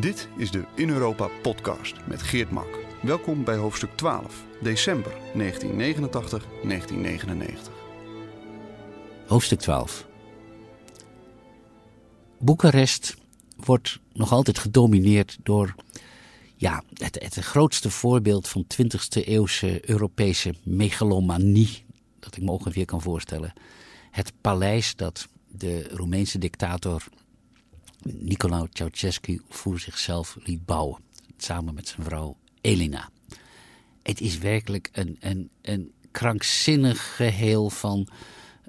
Dit is de In Europa podcast met Geert Mak. Welkom bij hoofdstuk 12, december 1989-1999. Hoofdstuk 12. Boekarest wordt nog altijd gedomineerd door ja, het, het grootste voorbeeld van 20e eeuwse Europese megalomanie dat ik me ook weer kan voorstellen. Het paleis dat de Roemeense dictator Nicolaou Ceausescu voor zichzelf liet bouwen. Samen met zijn vrouw Elena. Het is werkelijk een, een, een krankzinnig geheel van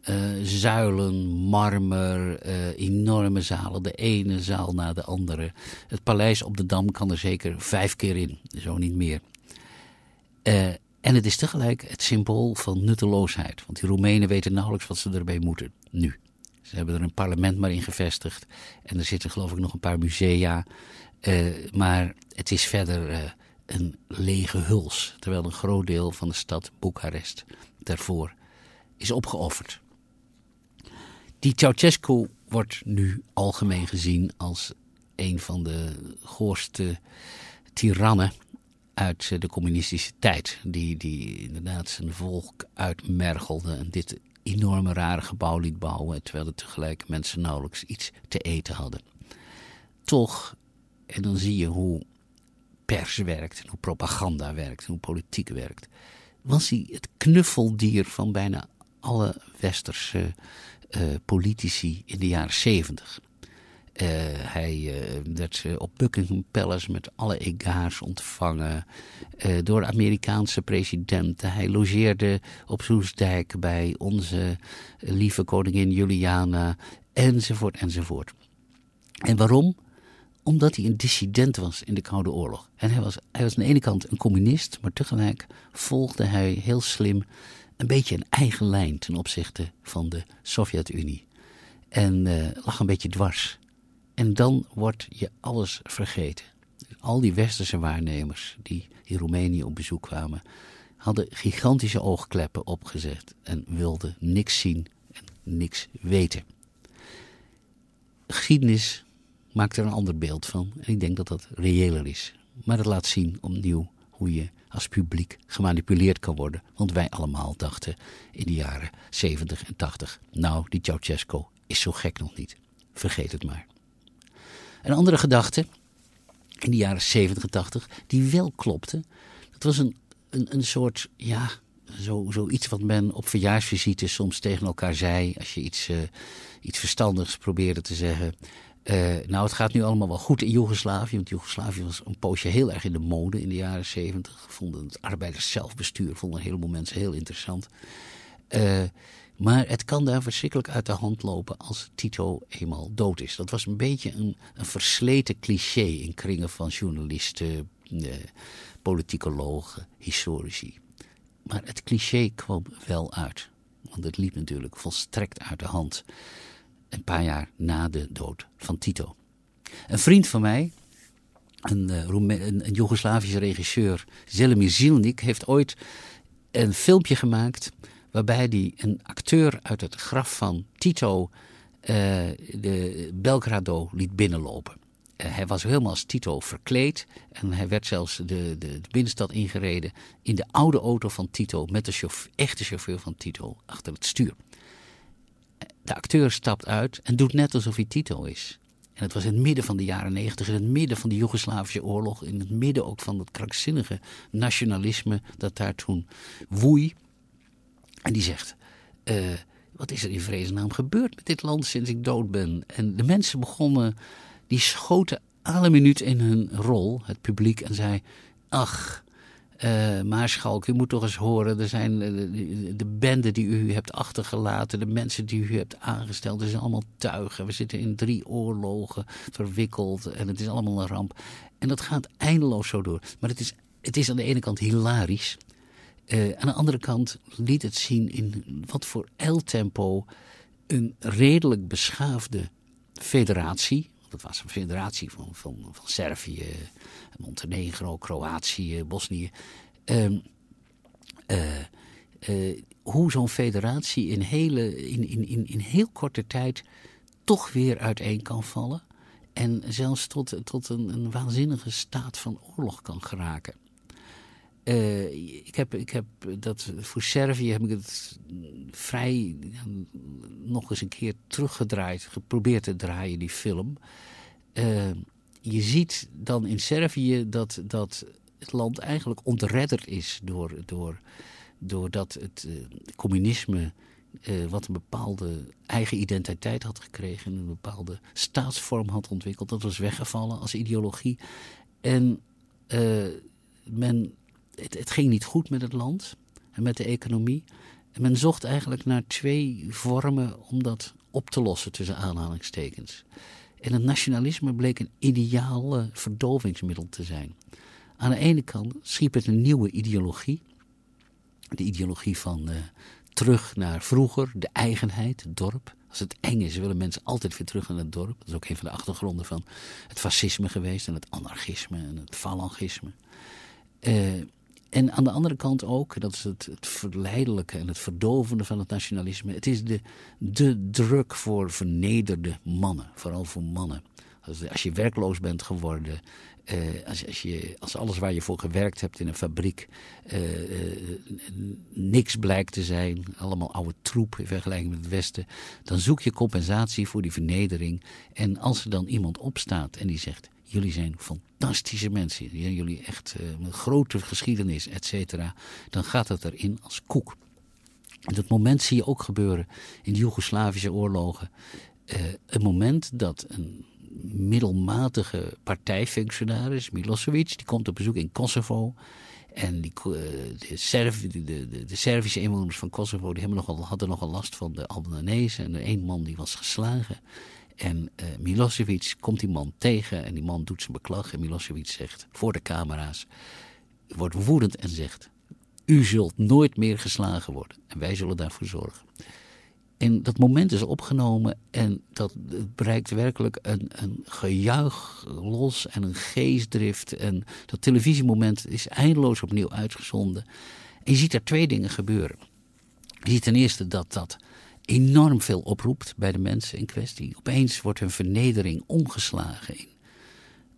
eh, zuilen, marmer, eh, enorme zalen. De ene zaal na de andere. Het paleis op de Dam kan er zeker vijf keer in, zo niet meer. Eh, en het is tegelijk het symbool van nutteloosheid. Want die Roemenen weten nauwelijks wat ze erbij moeten, nu. Ze hebben er een parlement maar in gevestigd. En er zitten geloof ik nog een paar musea. Eh, maar het is verder eh, een lege huls. Terwijl een groot deel van de stad Boekarest daarvoor is opgeofferd. Die Ceausescu wordt nu algemeen gezien als een van de goorste tirannen uit eh, de communistische tijd. Die, die inderdaad zijn volk uitmergelde. En dit enorme rare gebouw liet bouwen, terwijl er tegelijk mensen nauwelijks iets te eten hadden. Toch, en dan zie je hoe pers werkt, hoe propaganda werkt, en hoe politiek werkt, was hij het knuffeldier van bijna alle westerse eh, politici in de jaren zeventig. Eh, hij eh, werd eh, op Buckingham Palace met alle egaars ontvangen door Amerikaanse presidenten. Hij logeerde op Soesdijk bij onze lieve koningin Juliana, enzovoort, enzovoort. En waarom? Omdat hij een dissident was in de Koude Oorlog. En hij was, hij was aan de ene kant een communist, maar tegelijk volgde hij heel slim een beetje een eigen lijn ten opzichte van de Sovjet-Unie. En lag een beetje dwars en dan wordt je alles vergeten. Al die westerse waarnemers die in Roemenië op bezoek kwamen, hadden gigantische oogkleppen opgezet en wilden niks zien en niks weten. Geschiedenis maakt er een ander beeld van en ik denk dat dat reëler is. Maar dat laat zien opnieuw hoe je als publiek gemanipuleerd kan worden. Want wij allemaal dachten in de jaren 70 en 80, nou die Ceausescu is zo gek nog niet. Vergeet het maar. Een andere gedachte in de jaren 70 en 80 die wel klopte. Dat was een, een, een soort, ja, zo, zoiets wat men op verjaarsvisites soms tegen elkaar zei. Als je iets, eh, iets verstandigs probeerde te zeggen. Eh, nou, het gaat nu allemaal wel goed in Joegoslavië. Want Joegoslavië was een poosje heel erg in de mode in de jaren 70. Vonden het arbeiders zelfbestuur, vonden een heleboel mensen heel interessant. Eh, maar het kan daar verschrikkelijk uit de hand lopen als Tito eenmaal dood is. Dat was een beetje een, een versleten cliché in kringen van journalisten, uh, politicologen, historici. Maar het cliché kwam wel uit. Want het liep natuurlijk volstrekt uit de hand. Een paar jaar na de dood van Tito. Een vriend van mij, een, eh, een, een Joegoslavische regisseur, Zelimir Zilnik, heeft ooit een filmpje gemaakt waarbij hij een acteur uit het graf van Tito eh, de Belgrado liet binnenlopen. Eh, hij was helemaal als Tito verkleed en hij werd zelfs de, de, binnenstad ingereden in de oude auto van Tito met de echte chauffeur van Tito achter het stuur. Eh, de acteur stapt uit en doet net alsof hij Tito is. En het was in het midden van de jaren negentig, in het midden van de Joegoslavische oorlog, in het midden ook van het krankzinnige nationalisme dat daar toen woei. En die zegt, eh, wat is er in vredesnaam gebeurd met dit land sinds ik dood ben? En de mensen begonnen, die schoten alle minuut in hun rol, het publiek, en zei, ach... Eh, Maarschalk, u moet toch eens horen, er zijn eh, de, benden die u hebt achtergelaten, de mensen die u hebt aangesteld, er zijn allemaal tuigen. We zitten in drie oorlogen verwikkeld en het is allemaal een ramp. En dat gaat eindeloos zo door. Maar het is, het is aan de ene kant hilarisch, eh, aan de andere kant liet het zien in wat voor tempo een redelijk beschaafde federatie. Dat was een federatie van, van, van Servië, Montenegro, Kroatië, Bosnië. Ehm, eh, eh, hoe zo'n federatie in, hele, in, in, in, in heel korte tijd toch weer uiteen kan vallen. En zelfs tot, tot een, een waanzinnige staat van oorlog kan geraken. Eh, ik, heb, ik heb dat voor Servië heb ik het vrij nog eens een keer teruggedraaid, geprobeerd te draaien, die film. Eh, je ziet dan in Servië dat, dat het land eigenlijk ontredderd is door, door, doordat het eh, communisme wat een bepaalde eigen identiteit had gekregen. Een bepaalde staatsvorm had ontwikkeld. Dat was weggevallen als ideologie. En men het, ging niet goed met het land en met de economie. En men zocht eigenlijk naar twee vormen om dat op te lossen tussen aanhalingstekens. En het nationalisme bleek een ideaal verdovingsmiddel te zijn. Aan de ene kant schiep het een nieuwe ideologie. De ideologie van eh, terug naar vroeger, de eigenheid, het dorp. Als het eng is, willen mensen altijd weer terug naar het dorp. Dat is ook een van de achtergronden van het fascisme geweest en het anarchisme en het falangisme. Eh, en aan de andere kant ook, dat is het, het, verleidelijke en het verdovende van het nationalisme. Het is de, de druk voor vernederde mannen, vooral voor mannen. Als, als je werkloos bent geworden, eh, als, als, je, als alles waar je voor gewerkt hebt in een fabriek eh, eh, niks blijkt te zijn, allemaal oude troep in vergelijking met het Westen, dan zoek je compensatie voor die vernedering. En als er dan iemand opstaat en die zegt: jullie zijn fantastische mensen. Jullie echt eh, een grote geschiedenis, et cetera. Dan gaat het erin als koek. En dat moment zie je ook gebeuren in de Joegoslavische oorlogen. Eh, een moment dat een middelmatige partijfunctionaris, Milosevic, die komt op bezoek in Kosovo. En die, eh, de, de, de, de, Servische inwoners van Kosovo die hebben nogal, hadden nogal last van de Albanese. En de één man die was geslagen. En eh, Milosevic komt die man tegen en die man doet zijn beklag. En Milosevic zegt voor de camera's, wordt woedend en zegt... U zult nooit meer geslagen worden en wij zullen daarvoor zorgen. En dat moment is opgenomen en dat bereikt werkelijk een, een gejuich los en een geestdrift. En dat televisiemoment is eindeloos opnieuw uitgezonden. En je ziet daar twee dingen gebeuren. Je ziet ten eerste dat dat enorm veel oproept bij de mensen in kwestie. Opeens wordt hun vernedering omgeslagen in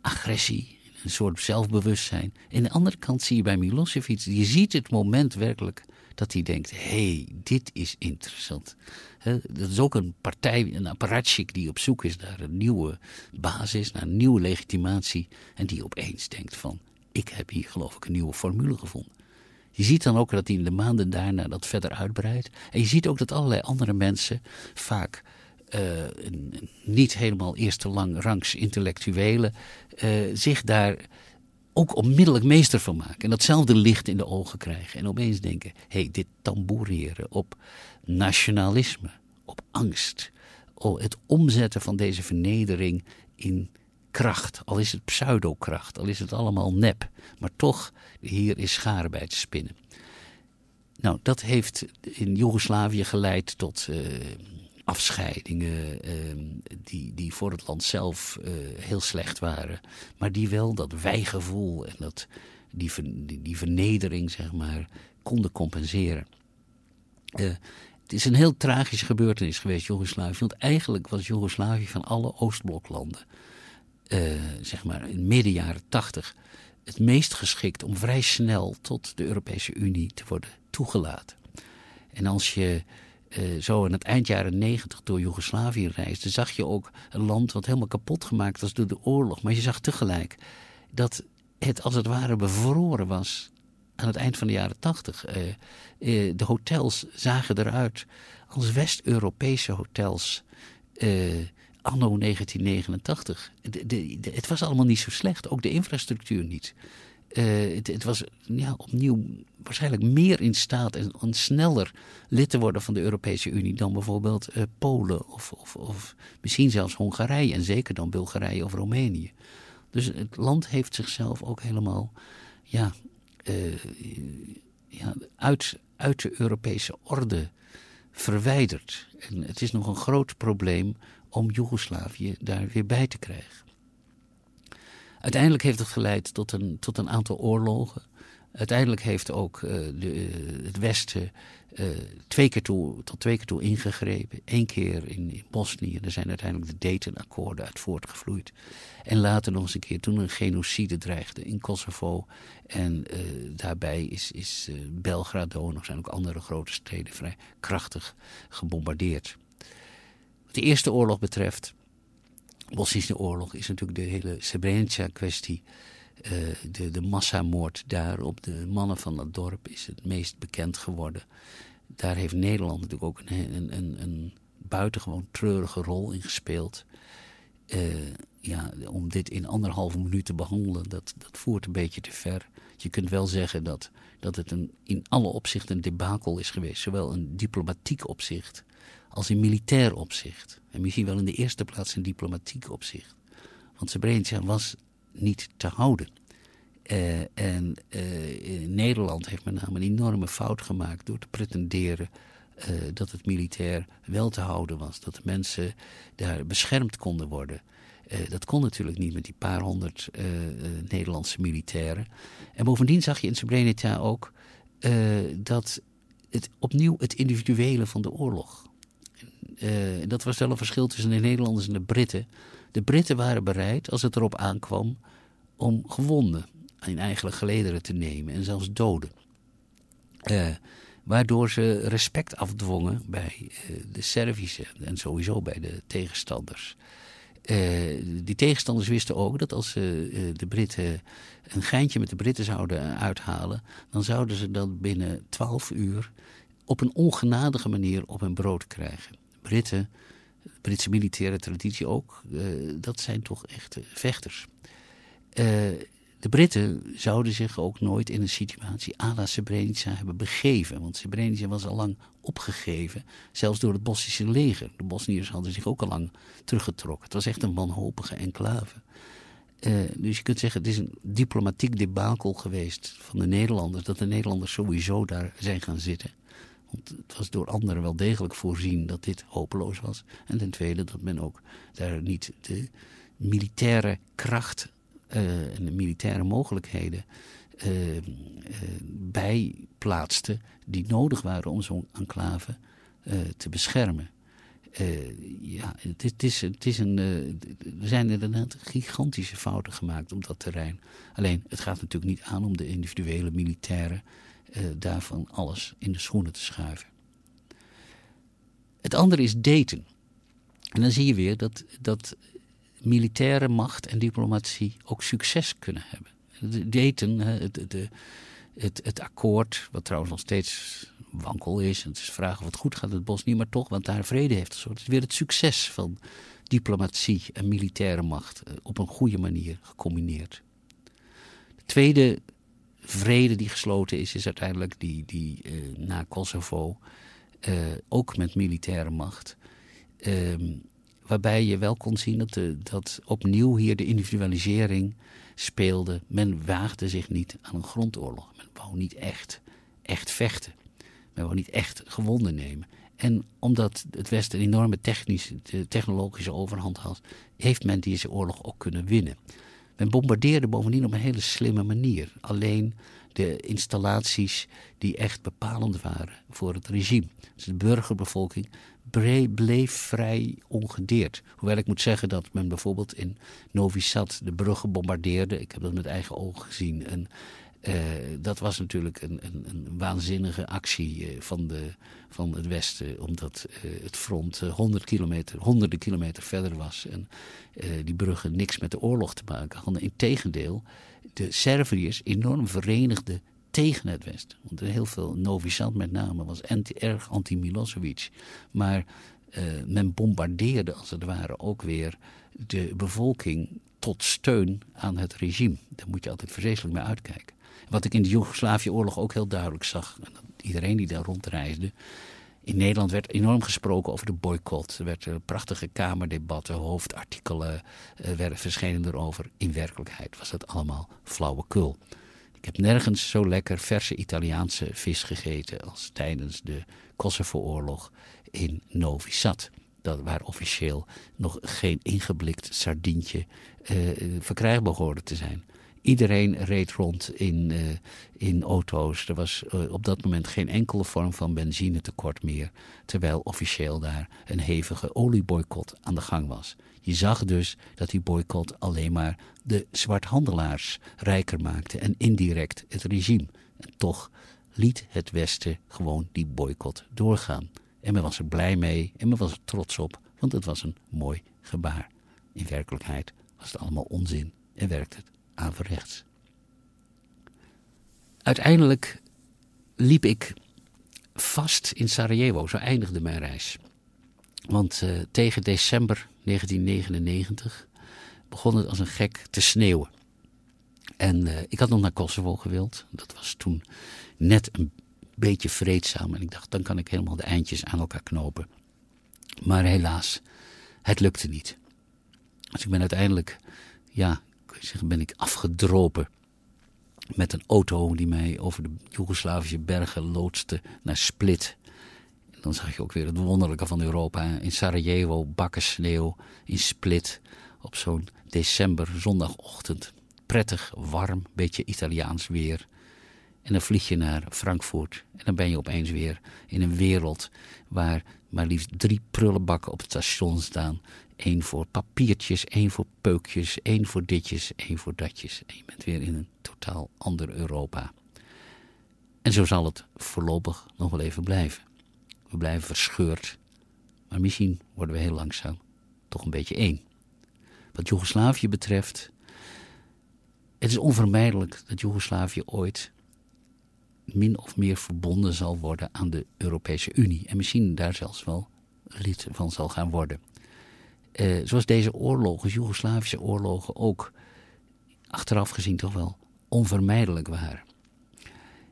agressie, in een soort zelfbewustzijn. Aan de andere kant zie je bij Milosevic, je ziet het moment werkelijk dat hij denkt, hey, dit is interessant. dat is ook een partij, een apparatschik die op zoek is naar een nieuwe basis, naar een nieuwe legitimatie. En die opeens denkt van, ik heb hier geloof ik een nieuwe formule gevonden. Je ziet dan ook dat hij in de maanden daarna dat verder uitbreidt. En je ziet ook dat allerlei andere mensen vaak eh, niet helemaal eerste lang rangs intellectuelen eh, zich daar ook onmiddellijk meester van maken. En datzelfde licht in de ogen krijgen. En opeens denken, hé, hey, dit tamboureren op nationalisme, op angst. Oh, het omzetten van deze vernedering in kracht, al is het pseudokracht, al is het allemaal nep. Maar toch, hier is scharen bij te spinnen. Nou, dat heeft in Joegoslavië geleid tot eh, afscheidingen ehm, die, die voor het land zelf eh, heel slecht waren. Maar die wel dat wijgevoel en dat, die, die, vernedering, zeg maar, konden compenseren. Eh, het is een heel tragisch gebeurtenis geweest, Joegoslavië. Want eigenlijk was Joegoslavië van alle Oostbloklanden eh, zeg maar midden jaren tachtig het meest geschikt om vrij snel tot de Europese Unie te worden toegelaten. En als je eh, zo in het eind jaren negentig door Joegoslavië reisde, zag je ook een land wat helemaal kapot gemaakt was door de oorlog. Maar je zag tegelijk dat het als het ware bevroren was aan het eind van de jaren tachtig. Eh, de hotels zagen eruit als West-Europese hotels anno 1989. De, de, het was allemaal niet zo slecht, ook de infrastructuur niet. Eh, het, het, was ja, opnieuw waarschijnlijk meer in staat en, sneller lid te worden van de Europese Unie dan bijvoorbeeld eh, Polen of, of, of, misschien zelfs Hongarije en zeker dan Bulgarije of Roemenië. Dus het land heeft zichzelf ook helemaal ja, eh, ja, uit, uit de Europese orde verwijderd. En het is nog een groot probleem om Joegoslavië daar weer bij te krijgen. Uiteindelijk heeft het geleid tot een, tot een aantal oorlogen. Uiteindelijk heeft ook eh, de, eh, het Westen eh, twee keer toe, tot twee keer toe ingegrepen. Eén keer in, Bosnië. Er zijn uiteindelijk de Dayton-akkoorden uit voortgevloeid. En later nog eens een keer toen een genocide dreigde in Kosovo. En daarbij is, is Belgrado, nog zijn ook andere grote steden, vrij krachtig gebombardeerd de Eerste Oorlog betreft, de Bosnische Oorlog, is natuurlijk de hele Srebrenica-kwestie. Uh, eh, de, de massamoord daar op de mannen van dat dorp is het meest bekend geworden. Daar heeft Nederland natuurlijk ook een, een, een, een buitengewoon treurige rol in gespeeld. Eh, ja, om dit in anderhalve minuut te behandelen, dat, dat voert een beetje te ver. Je kunt wel zeggen dat, dat het een, in alle opzichten een debakel is geweest. Zowel een diplomatiek opzicht als in militair opzicht. En misschien wel in de eerste plaats in diplomatiek opzicht. Want Srebrenica was niet te houden. Eh, en eh, Nederland heeft met name een enorme fout gemaakt door te pretenderen eh, dat het militair wel te houden was. Dat mensen daar beschermd konden worden. dat kon natuurlijk niet met die paar honderd Nederlandse militairen. En bovendien zag je in Srebrenica ook dat het opnieuw het individuele van de oorlog eh, dat was wel een verschil tussen de Nederlanders en de Britten. De Britten waren bereid, als het erop aankwam, om gewonden in eigen gelederen te nemen en zelfs doden. Eh, waardoor ze respect afdwongen bij eh, de Servische en sowieso bij de tegenstanders. die tegenstanders wisten ook dat als ze de Britten een geintje met de Britten zouden uithalen, dan zouden ze dat binnen twaalf uur op een ongenadige manier op hun brood krijgen. Britten, Britse militaire traditie ook, eh, dat zijn toch echte vechters. Eh, de Britten zouden zich ook nooit in een situatie à la Srebrenica hebben begeven. Want Srebrenica was al lang opgegeven, zelfs door het Bosnische leger. De Bosniërs hadden zich ook al lang teruggetrokken. Het was echt een wanhopige enclave. Eh, dus je kunt zeggen, het is een diplomatiek debakel geweest van de Nederlanders. Dat de Nederlanders sowieso daar zijn gaan zitten. Want het was door anderen wel degelijk voorzien dat dit hopeloos was. En ten tweede dat men ook daar niet de militaire kracht eh, en de militaire mogelijkheden uh, eh, eh, bij plaatste die nodig waren om zo'n enclave te beschermen. ja, het, is, het is een, er zijn inderdaad gigantische fouten gemaakt op dat terrein. Alleen, het gaat natuurlijk niet aan om de individuele militairen eh, daarvan alles in de schoenen te schuiven. Het andere is daten. En dan zie je weer dat, dat militaire macht en diplomatie ook succes kunnen hebben. daten, het, het, het akkoord, wat trouwens nog steeds wankel is. En het is vragen of het goed gaat het bos niet, maar toch, want daar vrede heeft. Soort. Het is weer het succes van diplomatie en militaire macht eh, op een goede manier gecombineerd. De tweede vrede die gesloten is, is uiteindelijk die, die eh, na Kosovo uh, ook met militaire macht. Ehm, waarbij je wel kon zien dat, de, dat opnieuw hier de individualisering speelde. Men waagde zich niet aan een grondoorlog. Men wou niet echt, echt vechten. Men wou niet echt gewonden nemen. En omdat het Westen een enorme technische, technologische overhand had, heeft men deze oorlog ook kunnen winnen. Men bombardeerde bovendien op een hele slimme manier. Alleen de installaties die echt bepalend waren voor het regime. Dus de burgerbevolking bleef vrij ongedeerd. Hoewel ik moet zeggen dat men bijvoorbeeld in Novi Sad de bruggen bombardeerde. Ik heb dat met eigen ogen gezien. En eh, dat was natuurlijk een, een, een waanzinnige actie eh, van, de, van het Westen. Omdat eh, het front uh, kilometer, honderden kilometer verder was. En die bruggen niks met de oorlog te maken hadden. Integendeel, de Serviërs enorm verenigden tegen het Westen. Want heel veel, Novi met name, was anti, erg anti-Milosevic. Maar men bombardeerde als het ware ook weer de bevolking tot steun aan het regime. Daar moet je altijd vreselijk mee uitkijken. Wat ik in de Joegoslavië-oorlog ook heel duidelijk zag. Iedereen die daar rondreisde. In Nederland werd enorm gesproken over de boycott. Er werden prachtige kamerdebatten, hoofdartikelen eh, werden verschenen erover. In werkelijkheid was dat allemaal flauwekul. Ik heb nergens zo lekker verse Italiaanse vis gegeten als tijdens de Kosovo-oorlog in Novi Sad. Dat waar officieel nog geen ingeblikt sardientje eh, verkrijgbaar hoorde te zijn. Iedereen reed rond in, eh, in auto's. Er was eh, op dat moment geen enkele vorm van benzinetekort meer. Terwijl officieel daar een hevige olieboycott aan de gang was. Je zag dus dat die boycott alleen maar de zwarthandelaars rijker maakte en indirect het regime. En toch liet het Westen gewoon die boycott doorgaan. En men was er blij mee en men was er trots op, want het was een mooi gebaar. In werkelijkheid was het allemaal onzin en werkt het averechts. Uiteindelijk liep ik vast in Sarajevo, zo eindigde mijn reis. Want eh, tegen december 1999 begon het als een gek te sneeuwen. En eh, ik had nog naar Kosovo gewild. Dat was toen net een beetje vreedzaam. En ik dacht, dan kan ik helemaal de eindjes aan elkaar knopen. Maar helaas, het lukte niet. Dus ik ben uiteindelijk ja, ik ben ik afgedropen met een auto die mij over de Joegoslavische bergen loodste naar Split. En dan zag je ook weer het wonderlijke van Europa. In Sarajevo, bakken in Split op zo'n december zondagochtend. Prettig, warm, beetje Italiaans weer. En dan vlieg je naar Frankfurt en dan ben je opeens weer in een wereld waar maar liefst drie prullenbakken op het station staan één voor papiertjes, één voor peukjes, één voor ditjes, één voor datjes. En je bent weer in een totaal ander Europa. En zo zal het voorlopig nog wel even blijven. We blijven verscheurd, maar misschien worden we heel langzaam toch een beetje één. Wat Joegoslavië betreft, het is onvermijdelijk dat Joegoslavië ooit min of meer verbonden zal worden aan de Europese Unie. En misschien daar zelfs wel lid van zal gaan worden. Eh, zoals deze oorlogen, Joegoslavische oorlogen, ook achteraf gezien toch wel onvermijdelijk waren.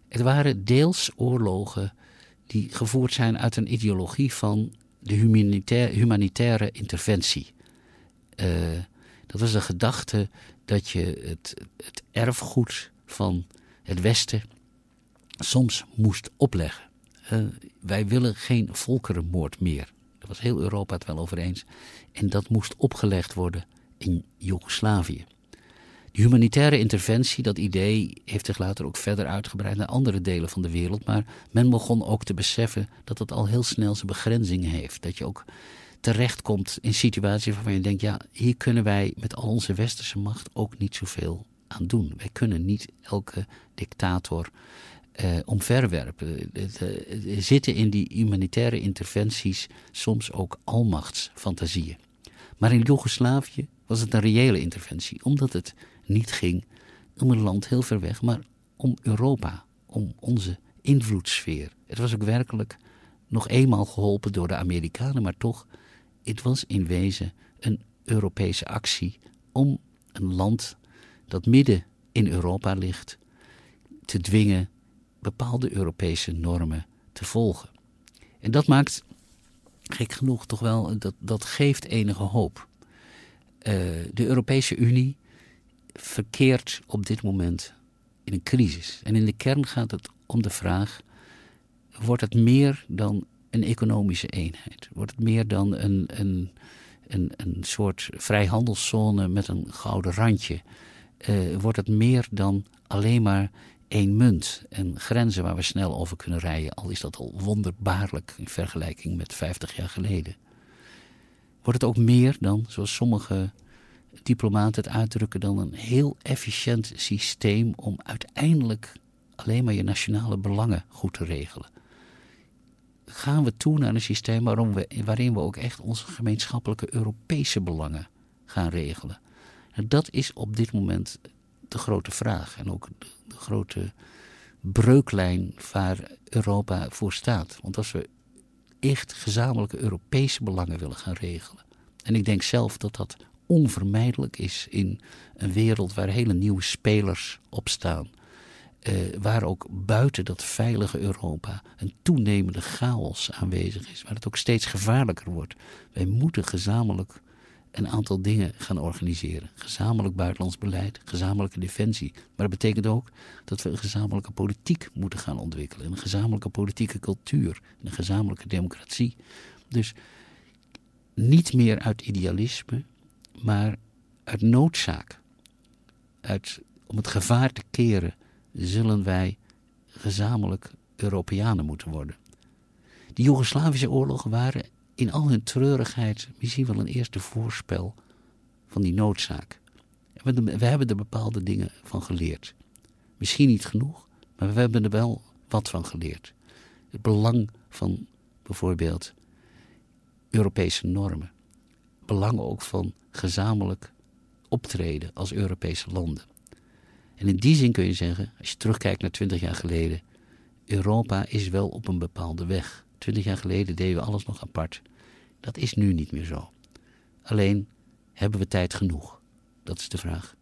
Het waren deels oorlogen die gevoerd zijn uit een ideologie van de humanitaire, humanitaire interventie. Eh, dat was de gedachte dat je het, het erfgoed van het Westen soms moest opleggen. Eh, wij willen geen volkerenmoord meer. Daar was heel Europa het wel over eens. En dat moest opgelegd worden in Joegoslavië. De humanitaire interventie, dat idee, heeft zich later ook verder uitgebreid naar andere delen van de wereld. Maar men begon ook te beseffen dat dat al heel snel zijn begrenzingen heeft. Dat je ook terechtkomt in situaties waarvan je denkt: ja, hier kunnen wij met al onze westerse macht ook niet zoveel aan doen. Wij kunnen niet elke dictator uh, omverwerpen. Er eh, eh, zitten in die humanitaire interventies soms ook almachtsfantasieën. Maar in Joegoslavië was het een reële interventie, omdat het niet ging om een land heel ver weg, maar om Europa, om onze invloedssfeer. Het was ook werkelijk nog eenmaal geholpen door de Amerikanen, maar toch, het was in wezen een Europese actie om een land dat midden in Europa ligt te dwingen bepaalde Europese normen te volgen. En dat maakt, gek genoeg, toch wel, dat, dat geeft enige hoop. Eh, de Europese Unie verkeert op dit moment in een crisis. En in de kern gaat het om de vraag: wordt het meer dan een economische eenheid? Wordt het meer dan een, een, een, een soort vrijhandelszone met een gouden randje? Eh, wordt het meer dan alleen maar één munt en grenzen waar we snel over kunnen rijden, al is dat al wonderbaarlijk in vergelijking met 50 jaar geleden. Wordt het ook meer dan, zoals sommige diplomaten het uitdrukken, dan een heel efficiënt systeem om uiteindelijk alleen maar je nationale belangen goed te regelen? Gaan we toe naar een systeem waarin we ook echt onze gemeenschappelijke Europese belangen gaan regelen? dat is op dit moment de grote vraag en ook de, grote breuklijn waar Europa voor staat. Want als we echt gezamenlijke Europese belangen willen gaan regelen. En ik denk zelf dat dat onvermijdelijk is in een wereld waar hele nieuwe spelers opstaan. Uh, eh, waar ook buiten dat veilige Europa een toenemende chaos aanwezig is. Waar het ook steeds gevaarlijker wordt. Wij moeten gezamenlijk een aantal dingen gaan organiseren. Gezamenlijk buitenlands beleid, gezamenlijke defensie. Maar dat betekent ook dat we een gezamenlijke politiek moeten gaan ontwikkelen. Een gezamenlijke politieke cultuur, een gezamenlijke democratie. Dus niet meer uit idealisme, maar uit noodzaak. Uit, om het gevaar te keren zullen wij gezamenlijk Europeanen moeten worden. Die Joegoslavische oorlogen waren in al hun treurigheid misschien wel een eerste voorspel van die noodzaak. We hebben er bepaalde dingen van geleerd. Misschien niet genoeg, maar we hebben er wel wat van geleerd. Het belang van bijvoorbeeld Europese normen. Belang ook van gezamenlijk optreden als Europese landen. En in die zin kun je zeggen, als je terugkijkt naar twintig jaar geleden, Europa is wel op een bepaalde weg. Twintig jaar geleden deden we alles nog apart. Dat is nu niet meer zo. Alleen hebben we tijd genoeg? Dat is de vraag.